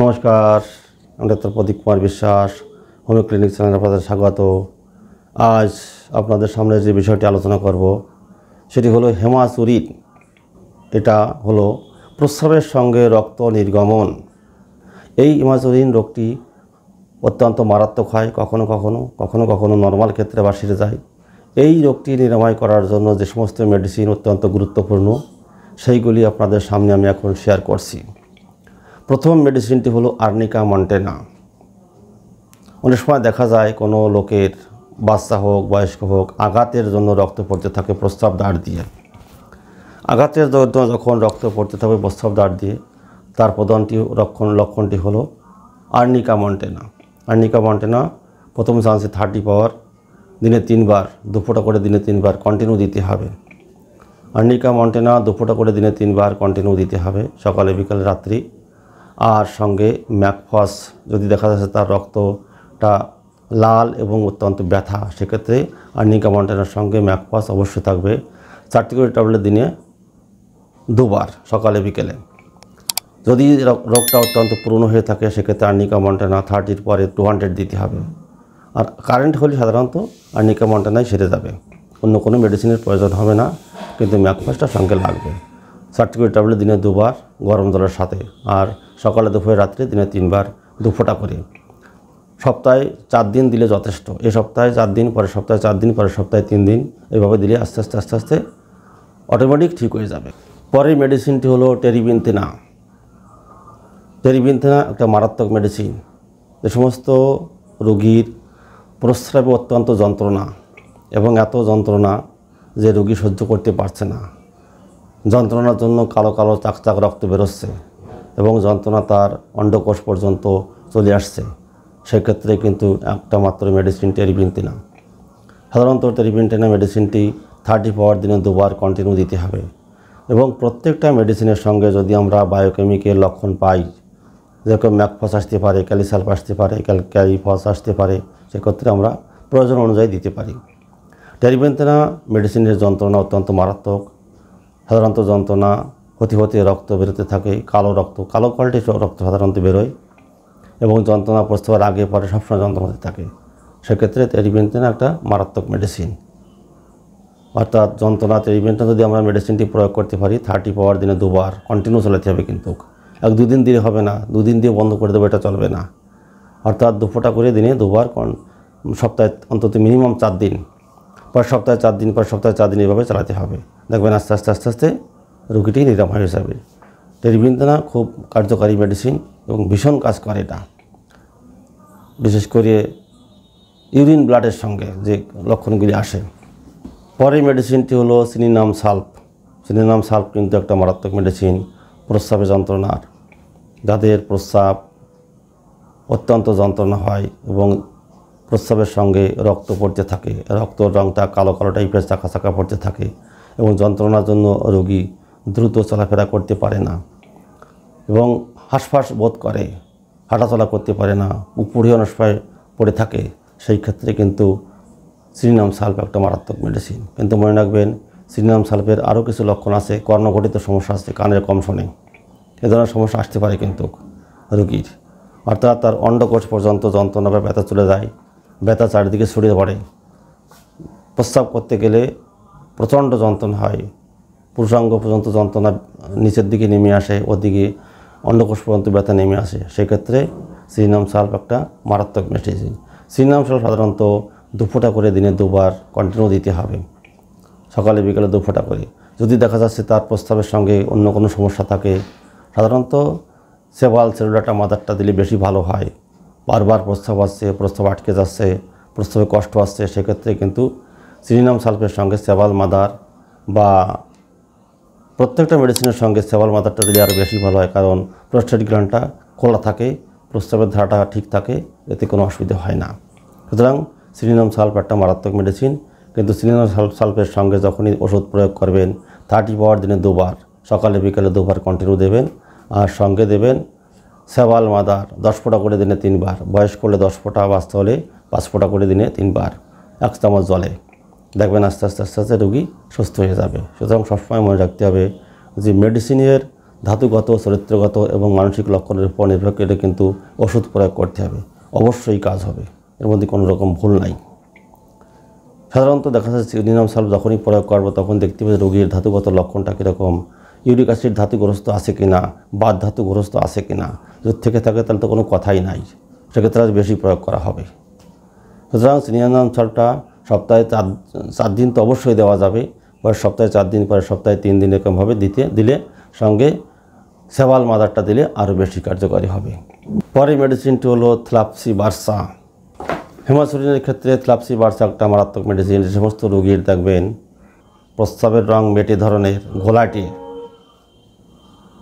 নমস্কার আমি ডাক্তার প্রদীপ কুমার বিশ্বাস হোমিও ক্লিনিক চ্যানেলে আপনাদের স্বাগত আজ আপনাদের সামনে যে বিষয়টি আলোচনা করব সেটি হলো হেমাচুরিন এটা হলো প্রস্রাবের সঙ্গে রক্ত নির্গমন এই হেমাচুরিন রোগটি অত্যন্ত মারাত্মক হয় কখনো কখনো কখনো কখনো নর্মাল ক্ষেত্রে বা সেরে যায় এই রোগটি নিরাময় করার জন্য যে সমস্ত মেডিসিন অত্যন্ত গুরুত্বপূর্ণ সেইগুলি আপনাদের সামনে আমি এখন শেয়ার করছি প্রথম মেডিসিনটি হলো আর্নিকা মন্টেনা অনেক সময় দেখা যায় কোনো লোকের বাচ্চা হোক বয়স্ক হোক আঘাতের জন্য রক্ত পড়তে থাকে প্রস্রাব দাঁড় দিয়ে আঘাতের জন্য যখন রক্ত পড়তে থাকে প্রস্তাব দাঁড় দিয়ে তার প্রধানটি লক্ষণ লক্ষণটি হলো আর্নিকা মন্টেনা আর্নিকা মন্টেনা প্রথম চান্সে থার্টি পাওয়ার দিনে তিনবার দুপুরটা করে দিনে তিনবার কন্টিনিউ দিতে হবে আর্নিকা মন্টেনা দুপুরটা করে দিনে তিনবার কন্টিনিউ দিতে হবে সকালে বিকালে রাত্রি আর সঙ্গে ম্যাকফস যদি দেখা যাচ্ছে তার রক্তটা লাল এবং অত্যন্ত ব্যথা সেক্ষেত্রে আর্নিকা মন্টেনার সঙ্গে ম্যাকফস অবশ্যই থাকবে চারটি করে ট্যাবলেট দিনে দুবার সকালে বিকেলে যদি রোগটা অত্যন্ত পুরনো হয়ে থাকে সেক্ষেত্রে আর্নিকা মন্টেনা থার্টির পরে টু হান্ড্রেড দিতে হবে আর কারেন্ট হলে সাধারণত আর্নিকা মন্টেনাই সেরে যাবে অন্য কোনো মেডিসিনের প্রয়োজন হবে না কিন্তু ম্যাকফসটা সঙ্গে লাগবে সার্টিফিকেট ট্যাবলেট দিনে দুবার গরম জলের সাথে আর সকালে দুপুরে রাত্রে দিনে তিনবার দু ফোঁটা করে সপ্তাহে চার দিন দিলে যথেষ্ট এ সপ্তাহে চার দিন পরের সপ্তাহে চার দিন পরের সপ্তাহে তিন দিন এইভাবে দিলে আস্তে আস্তে আস্তে আস্তে অটোমেটিক ঠিক হয়ে যাবে পরের মেডিসিনটি হলো টেরিবিনথেনা টেরিবিনথেনা একটা মারাত্মক মেডিসিন যে সমস্ত রোগীর প্রস্রাবে অত্যন্ত যন্ত্রণা এবং এত যন্ত্রণা যে রোগী সহ্য করতে পারছে না যন্ত্রণার জন্য কালো কালো চাকচাক রক্ত বেরোচ্ছে এবং যন্ত্রণা তার অন্ডকোষ পর্যন্ত চলে আসছে সেক্ষেত্রে কিন্তু একটা মাত্র মেডিসিন টেরিবিনতিনা সাধারণত টেরিবিনটিনা মেডিসিনটি থার্টি পাওয়ার দিনে দুবার কন্টিনিউ দিতে হবে এবং প্রত্যেকটা মেডিসিনের সঙ্গে যদি আমরা বায়োকেমিকের লক্ষণ পাই যেরকম ম্যাকফস আসতে পারে ক্যালিসাল্প আসতে পারে ক্যালিফস আসতে পারে সেক্ষেত্রে আমরা প্রয়োজন অনুযায়ী দিতে পারি টেরিবেন্তেনা মেডিসিনের যন্ত্রণা অত্যন্ত মারাত্মক সাধারণত যন্ত্রণা হতে হতে রক্ত বেরোতে থাকে কালো রক্ত কালো কোয়ালিটির রক্ত সাধারণত বেরোয় এবং যন্ত্রণা হওয়ার আগে পরে সবসময় যন্ত্রণা হতে থাকে সেক্ষেত্রে তেরিবেন্টেন একটা মারাত্মক মেডিসিন অর্থাৎ যন্ত্রণা তেরিবেন্টেন যদি আমরা মেডিসিনটি প্রয়োগ করতে পারি থার্টি পাওয়ার দিনে দুবার কন্টিনিউ চালাতে হবে কিন্তু এক দুদিন দিলে হবে না দুদিন দিয়ে বন্ধ করে দেবো এটা চলবে না অর্থাৎ দুপোটা করে দিনে দুবার সপ্তাহে অন্তত মিনিমাম চার দিন পর সপ্তাহে চার দিন পর সপ্তাহে চার দিন এভাবে চালাতে হবে দেখবেন আস্তে আস্তে আস্তে আস্তে রুগীটি নিরাময় হয়ে যাবে টেরিবিন্দনা খুব কার্যকারী মেডিসিন এবং ভীষণ কাজ করে এটা বিশেষ করে ইউরিন ব্লাডের সঙ্গে যে লক্ষণগুলি আসে পরের মেডিসিনটি হলো সিনিনাম সাল্প সিনিনাম সাল্প কিন্তু একটা মারাত্মক মেডিসিন প্রস্রাবে যন্ত্রণার যাদের প্রস্রাব অত্যন্ত যন্ত্রণা হয় এবং প্রস্রাবের সঙ্গে রক্ত পড়তে থাকে রক্ত রঙটা কালো কালো টাইপের চাকা চাকা পড়তে থাকে এবং যন্ত্রণার জন্য রোগী দ্রুত চলাফেরা করতে পারে না এবং হাঁসফাঁস বোধ করে হাঁটাচলা করতে পারে না উপরে অনস্পায় পড়ে থাকে সেই ক্ষেত্রে কিন্তু শ্রীনাম সাল্প একটা মারাত্মক মেডিসিন কিন্তু মনে রাখবেন শ্রীনাম সাল্পের আরও কিছু লক্ষণ আছে কর্ণঘটিত সমস্যা আছে কানের কম শোনে এ ধরনের সমস্যা আসতে পারে কিন্তু রুগীর অর্থাৎ তার অন্ডকোষ পর্যন্ত যন্ত্রণা বা ব্যথা চলে যায় ব্যথা চারিদিকে ছড়িয়ে পড়ে প্রস্রাব করতে গেলে প্রচণ্ড যন্ত্রণা হয় পুরুষাঙ্গ পর্যন্ত যন্ত্রণা নিচের দিকে নেমে আসে ওদিকে অন্ডকোষ পর্যন্ত ব্যথা নেমে আসে সেক্ষেত্রে শ্রীনাম সাল্প একটা মারাত্মক মেডিসিন শ্রীনাম সাল সাধারণত দুফোটা করে দিনে দুবার কন্টিনিউ দিতে হবে সকালে বিকালে দুফোটা করে যদি দেখা যাচ্ছে তার প্রস্তাবের সঙ্গে অন্য কোনো সমস্যা থাকে সাধারণত সেবাল সেলুলাটা মাদারটা দিলে বেশি ভালো হয় বারবার প্রস্তাব আসছে প্রস্তাব আটকে যাচ্ছে প্রস্তাবে কষ্ট আসছে সেক্ষেত্রে কিন্তু শ্রীনাম সালফের সঙ্গে সেবাল মাদার বা প্রত্যেকটা মেডিসিনের সঙ্গে সেবাল মাদারটা দিলে আরও বেশি ভালো হয় কারণ প্রস্টেট গ্রানটা খোলা থাকে প্রস্রাবের ধারাটা ঠিক থাকে এতে কোনো অসুবিধা হয় না সুতরাং সিলিনাম একটা মারাত্মক মেডিসিন কিন্তু সিলিনাম সালফের সঙ্গে যখনই ওষুধ প্রয়োগ করবেন থার্টি পাওয়ার দিনে দুবার সকালে বিকালে দুবার কন্টিনিউ দেবেন আর সঙ্গে দেবেন সেবাল মাদার দশ ফোঁটা করে দিনে তিনবার বয়স করলে দশ ফোঁটা বাঁচতে হলে পাঁচ ফোঁটা করে দিনে তিনবার এক চামচ জলে দেখবেন আস্তে আস্তে আস্তে আস্তে রুগী সুস্থ হয়ে যাবে সুতরাং সবসময় মনে রাখতে হবে যে মেডিসিনের ধাতুগত চরিত্রগত এবং মানসিক লক্ষণের উপর নির্ভর করে কিন্তু ওষুধ প্রয়োগ করতে হবে অবশ্যই কাজ হবে এর মধ্যে কোনো রকম ভুল নাই সাধারণত দেখা যাচ্ছে সিডিনাম সাল যখনই প্রয়োগ করবো তখন দেখতে পাবে রোগীর ধাতুগত লক্ষণটা কীরকম ইউরিক অ্যাসিড ধাতুগ্রস্ত আছে কি না বাদ ধাতুগ্রস্ত আছে কি না যদি থেকে থাকে তাহলে তো কোনো কথাই নাই সেক্ষেত্রে আজ বেশি প্রয়োগ করা হবে সুতরাং সিনিয়াম সালটা সপ্তাহে চার চার দিন তো অবশ্যই দেওয়া যাবে বা সপ্তাহে চার দিন পরে সপ্তাহে তিন দিন এরকমভাবে দিতে দিলে সঙ্গে সেবাল মাদারটা দিলে আরও বেশি কার্যকরী হবে পরে মেডিসিনটি হলো থ্লাপসি বার্সা হেমাসুরিনের ক্ষেত্রে থ্লাপসি বার্সা একটা মারাত্মক মেডিসিন যে সমস্ত রোগীর দেখবেন প্রস্রাবের রং মেটে ধরনের ঘোলাটে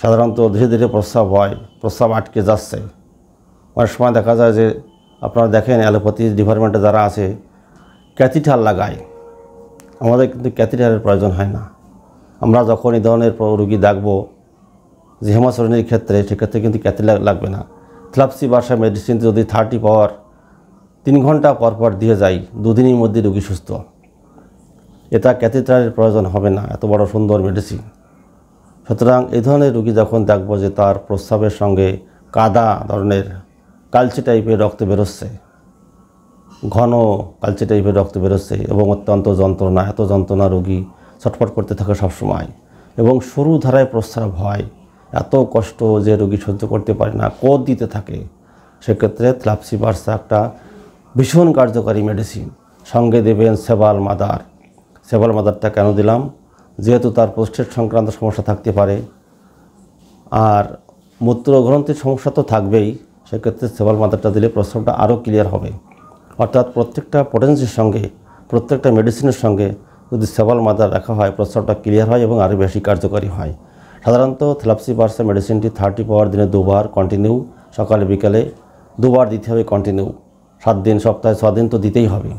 সাধারণত ধীরে ধীরে প্রস্রাব হয় প্রস্রাব আটকে যাচ্ছে অনেক সময় দেখা যায় যে আপনারা দেখেন অ্যালোপ্যাথি ডিপার্টমেন্টে যারা আছে ক্যাথিটার লাগাই আমাদের কিন্তু ক্যাথিটারের প্রয়োজন হয় না আমরা যখন এই ধরনের রুগী দেখব যে হেমাচরণের ক্ষেত্রে সেক্ষেত্রে কিন্তু ক্যাথিটার লাগবে না থ্লাপসি বাসা মেডিসিন যদি থার্টি পাওয়ার তিন ঘন্টা পরপর দিয়ে যাই দুদিনের মধ্যে রুগী সুস্থ এটা ক্যাথিটারের প্রয়োজন হবে না এত বড় সুন্দর মেডিসিন সুতরাং এই ধরনের রুগী যখন দেখব যে তার প্রস্রাবের সঙ্গে কাদা ধরনের কালচে টাইপের রক্ত বেরোচ্ছে ঘন কালচে টাইপের রক্ত বেরোচ্ছে এবং অত্যন্ত যন্ত্রণা এত যন্ত্রণা রোগী ছটফট করতে থাকে সবসময় এবং সরু ধারায় প্রস্রাব হয় এত কষ্ট যে রোগী সহ্য করতে পারে না কোদ দিতে থাকে সেক্ষেত্রে থ্লাপসি পার্সা একটা ভীষণ কার্যকারী মেডিসিন সঙ্গে দেবেন সেবাল মাদার সেবাল মাদারটা কেন দিলাম যেহেতু তার পোস্টের সংক্রান্ত সমস্যা থাকতে পারে আর মূত্রগ্রন্থির সমস্যা তো থাকবেই সেক্ষেত্রে সেবাল মাদারটা দিলে প্রস্রাবটা আরও ক্লিয়ার হবে অর্থাৎ প্রত্যেকটা পটেন্সির সঙ্গে প্রত্যেকটা মেডিসিনের সঙ্গে যদি সেবাল মাদা রাখা হয় প্রস্তাবটা ক্লিয়ার হয় এবং আরও বেশি কার্যকরী হয় সাধারণত থ্যালাপসি বার্সা মেডিসিনটি থার্টি পাওয়ার দিনে দুবার কন্টিনিউ সকালে বিকালে দুবার দিতে হবে কন্টিনিউ সাত দিন সপ্তাহে ছদিন তো দিতেই হবে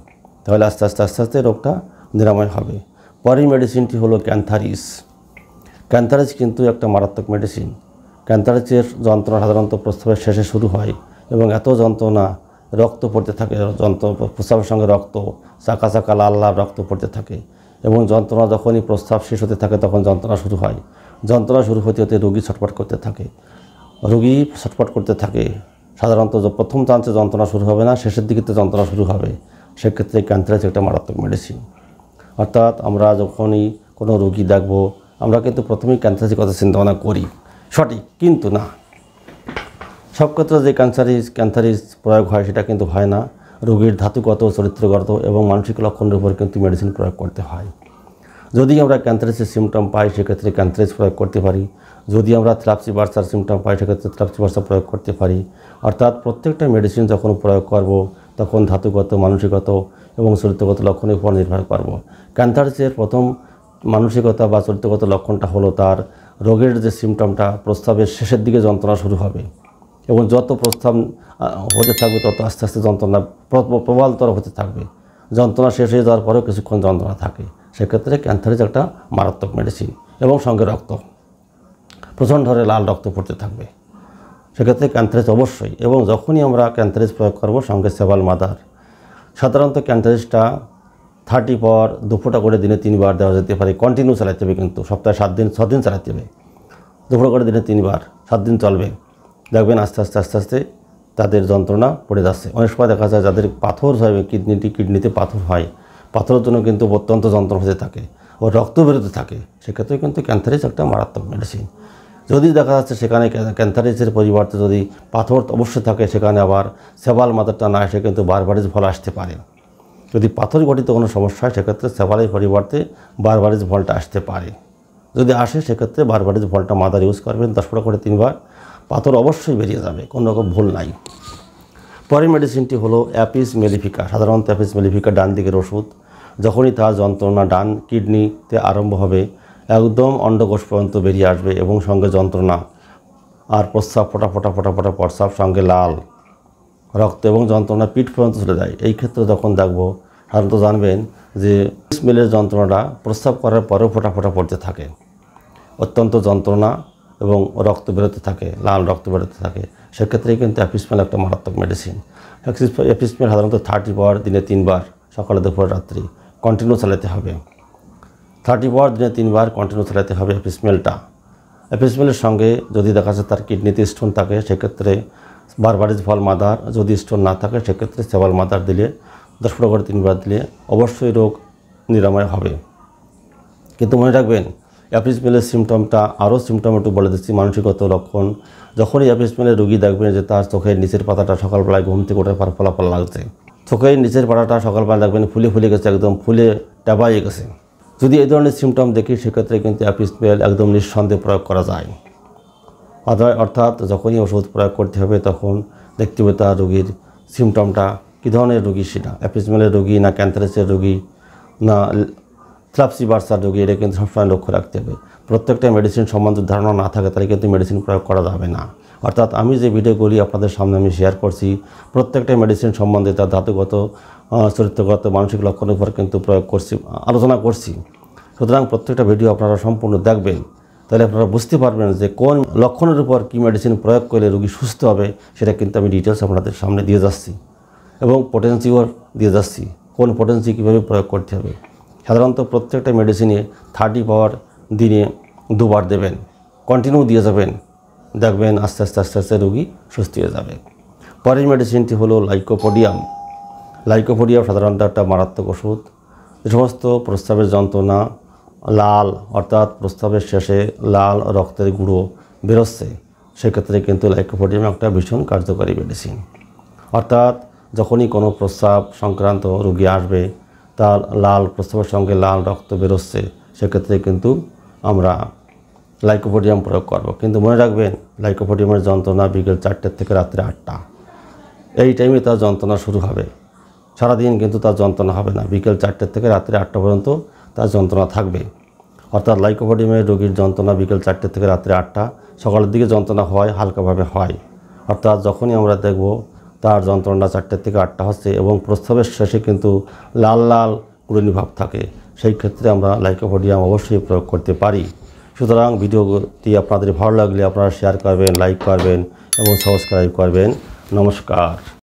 তাহলে আস্তে আস্তে আস্তে আস্তে রোগটা নিরাময় হবে পরের মেডিসিনটি হলো ক্যান্থারিস ক্যান্থারিস কিন্তু একটা মারাত্মক মেডিসিন ক্যান্থারিসের যন্ত্রণা সাধারণত প্রস্তাবের শেষে শুরু হয় এবং এত যন্ত্রণা রক্ত পড়তে থাকে যন্ত্র প্রস্রাবের সঙ্গে রক্ত চাকা চাকা লাল লাল রক্ত পড়তে থাকে এবং যন্ত্রণা যখনই প্রস্রাব শেষ হতে থাকে তখন যন্ত্রণা শুরু হয় যন্ত্রণা শুরু হতে হতে রোগী ছটপট করতে থাকে রুগী ছটপট করতে থাকে সাধারণত প্রথম চান্সে যন্ত্রণা শুরু হবে না শেষের দিকে তো যন্ত্রণা শুরু হবে সেক্ষেত্রে ক্যান্থারাইস একটা মারাত্মক মেডিসিন অর্থাৎ আমরা যখনই কোনো রোগী দেখব আমরা কিন্তু প্রথমেই ক্যান্থারাইসের কথা চিন্তা ভাবনা করি সঠিক কিন্তু না সব ক্ষেত্রে যে ক্যান্সারিস ক্যান্সারিস প্রয়োগ হয় সেটা কিন্তু হয় না রোগীর ধাতুগত চরিত্রগত এবং মানসিক লক্ষণের উপর কিন্তু মেডিসিন প্রয়োগ করতে হয় যদি আমরা ক্যান্সারিসের সিমটম পাই সেক্ষেত্রে ক্যান্সারিস প্রয়োগ করতে পারি যদি আমরা থ্রাপসি বার্সার সিমটম পাই সেক্ষেত্রে থ্রাপসি বার্সা প্রয়োগ করতে পারি অর্থাৎ প্রত্যেকটা মেডিসিন যখন প্রয়োগ করব তখন ধাতুগত মানসিকত এবং চরিত্রগত লক্ষণের উপর নির্ভর করব ক্যান্সারিসের প্রথম মানসিকতা বা চরিত্রগত লক্ষণটা হলো তার রোগের যে সিমটমটা প্রস্তাবের শেষের দিকে যন্ত্রণা শুরু হবে এবং যত প্রস্থান হতে থাকবে তত আস্তে আস্তে যন্ত্রণা প্রবলতর হতে থাকবে যন্ত্রণা শেষ হয়ে যাওয়ার পরেও কিছুক্ষণ যন্ত্রণা থাকে সেক্ষেত্রে ক্যান্সারের একটা মারাত্মক মেডিসিন এবং সঙ্গে রক্ত প্রচণ্ড ধরে লাল রক্ত পড়তে থাকবে সেক্ষেত্রে ক্যান্থারেজ অবশ্যই এবং যখনই আমরা ক্যান্থারেজ প্রয়োগ করব সঙ্গে সেবাল মাদার সাধারণত ক্যান্থারেজটা থার্টি পর দুপুরটা করে দিনে তিনবার দেওয়া যেতে পারে কন্টিনিউ চালাতে হবে কিন্তু সপ্তাহে সাত দিন ছদিন চালাতে হবে দুপুরটা করে দিনে তিনবার সাত দিন চলবে দেখবেন আস্তে আস্তে আস্তে আস্তে তাদের যন্ত্রণা পড়ে যাচ্ছে অনেক সময় দেখা যায় যাদের পাথর হয় কিডনিটি কিডনিতে পাথর হয় পাথরের জন্য কিন্তু অত্যন্ত যন্ত্রণা হতে থাকে ও রক্ত বেরোতে থাকে সেক্ষেত্রে কিন্তু ক্যান্থারিস একটা মারাত্মক মেডিসিন যদি দেখা যাচ্ছে সেখানে ক্যান্থারিসের পরিবর্তে যদি পাথর অবশ্যই থাকে সেখানে আবার সেবাল মাথাটা না এসে কিন্তু বারবারিজ ফল আসতে পারে যদি পাথর গঠিত কোনো সমস্যা হয় সেক্ষেত্রে সেবালের পরিবর্তে বারবারিজ ভলটা আসতে পারে যদি আসে সেক্ষেত্রে বারবারিজ ভলটা মাদার ইউজ করবেন দশ ফোটা করে তিনবার পাথর অবশ্যই বেরিয়ে যাবে কোনো রকম ভুল নাই পরের মেডিসিনটি হলো অ্যাপিস মেলিফিকা সাধারণত অ্যাপিস মেলিফিকা ডান দিকের ওষুধ যখনই তার যন্ত্রণা ডান কিডনিতে আরম্ভ হবে একদম অন্ডকোষ পর্যন্ত বেরিয়ে আসবে এবং সঙ্গে যন্ত্রণা আর প্রস্রাব ফোটা ফোটা ফোটা ফোটা প্রস্রাব সঙ্গে লাল রক্ত এবং যন্ত্রণা পিঠ পর্যন্ত চলে যায় এই ক্ষেত্রে যখন দেখব সাধারণত জানবেন যে স্মেলের যন্ত্রণাটা প্রস্রাব করার পরেও ফোটা ফোটা পড়তে থাকে অত্যন্ত যন্ত্রণা এবং রক্ত বেরোতে থাকে লাল রক্ত বেরোতে থাকে সেক্ষেত্রে কিন্তু অ্যাপিসমেল একটা মারাত্মক মেডিসিন অ্যাপিসমেল সাধারণত থার্টি পাওয়ার দিনে তিনবার সকালে দুপুর রাত্রি কন্টিনিউ চালাতে হবে থার্টি পাওয়ার দিনে তিনবার কন্টিনিউ চালাতে হবে অ্যাপিসমেলটা অ্যাপিসমেলের সঙ্গে যদি দেখা যায় তার কিডনিতে স্টোন থাকে সেক্ষেত্রে বারবার ফল মাদার যদি স্টোন না থাকে সেক্ষেত্রে সেবাল মাদার দিলে দশ ফুটা করে তিনবার দিলে অবশ্যই রোগ নিরাময় হবে কিন্তু মনে রাখবেন মেলের সিমটমটা আরও সিমটম একটু বলে দিচ্ছি মানসিকত লক্ষণ যখনই মেলের রুগী দেখবেন যে তার চোখের নিচের পাতাটা সকালবেলায় ঘুম থেকে ওঠার পার ফলাফল লাগছে চোখের নিচের পাতাটা সকালবেলায় দেখবেন ফুলে ফুলে গেছে একদম ফুলে ডাবাইয়ে গেছে যদি এই ধরনের সিমটম দেখি সেক্ষেত্রে কিন্তু মেল একদম নিঃসন্দেহে প্রয়োগ করা যায় অর্থাৎ যখনই ওষুধ প্রয়োগ করতে হবে তখন দেখতে হবে তার রুগীর সিমটমটা কী ধরনের রুগী সেটা মেলের রোগী না ক্যান্সারেসের রোগী না থ্রাপসি বার্সা রোগী এটা কিন্তু সবসময় লক্ষ্য রাখতে হবে প্রত্যেকটা মেডিসিন সম্বন্ধে ধারণা না থাকে তাহলে কিন্তু মেডিসিন প্রয়োগ করা যাবে না অর্থাৎ আমি যে ভিডিওগুলি আপনাদের সামনে আমি শেয়ার করছি প্রত্যেকটা মেডিসিন সম্বন্ধে তার ধাতুগত চরিত্রগত মানসিক লক্ষণের উপর কিন্তু প্রয়োগ করছি আলোচনা করছি সুতরাং প্রত্যেকটা ভিডিও আপনারা সম্পূর্ণ দেখবেন তাহলে আপনারা বুঝতে পারবেন যে কোন লক্ষণের উপর কী মেডিসিন প্রয়োগ করলে রোগী সুস্থ হবে সেটা কিন্তু আমি ডিটেলস আপনাদের সামনে দিয়ে যাচ্ছি এবং পটেন্সিও দিয়ে যাচ্ছি কোন পটেন্সি কীভাবে প্রয়োগ করতে হবে সাধারণত প্রত্যেকটা মেডিসিনে থার্টি পাওয়ার দিনে দুবার দেবেন কন্টিনিউ দিয়ে যাবেন দেখবেন আস্তে আস্তে আস্তে আস্তে রোগী সুস্থ হয়ে যাবে পরের মেডিসিনটি হলো লাইকোপোডিয়াম লাইকোপোডিয়াম সাধারণত একটা মারাত্মক ওষুধ যে সমস্ত প্রস্রাবের যন্ত্রণা লাল অর্থাৎ প্রস্রাবের শেষে লাল রক্তের গুঁড়ো বেরোচ্ছে সেক্ষেত্রে কিন্তু লাইকোপোডিয়াম একটা ভীষণ কার্যকরী মেডিসিন অর্থাৎ যখনই কোনো প্রস্রাব সংক্রান্ত রুগী আসবে তার লাল প্রস্রাবের সঙ্গে লাল রক্ত বেরোচ্ছে সেক্ষেত্রে কিন্তু আমরা লাইকোপোডিয়াম প্রয়োগ করব কিন্তু মনে রাখবেন লাইকোপোডিয়ামের যন্ত্রণা বিকেল চারটের থেকে রাত্রে আটটা এই টাইমে তার যন্ত্রণা শুরু হবে সারাদিন কিন্তু তার যন্ত্রণা হবে না বিকেল চারটের থেকে রাত্রে আটটা পর্যন্ত তার যন্ত্রণা থাকবে অর্থাৎ লাইকোপোডিয়ামের রোগীর যন্ত্রণা বিকেল চারটে থেকে রাত্রে আটটা সকালের দিকে যন্ত্রণা হয় হালকাভাবে হয় অর্থাৎ যখনই আমরা দেখব তার যন্ত্রণা চারটে থেকে আটটা হচ্ছে এবং প্রস্তাবের শেষে কিন্তু লাল লাল কুড়নি ভাব থাকে সেই ক্ষেত্রে আমরা লাইকোপোডিয়াম অবশ্যই প্রয়োগ করতে পারি সুতরাং ভিডিওটি আপনাদের ভালো লাগলে আপনারা শেয়ার করবেন লাইক করবেন এবং সাবস্ক্রাইব করবেন নমস্কার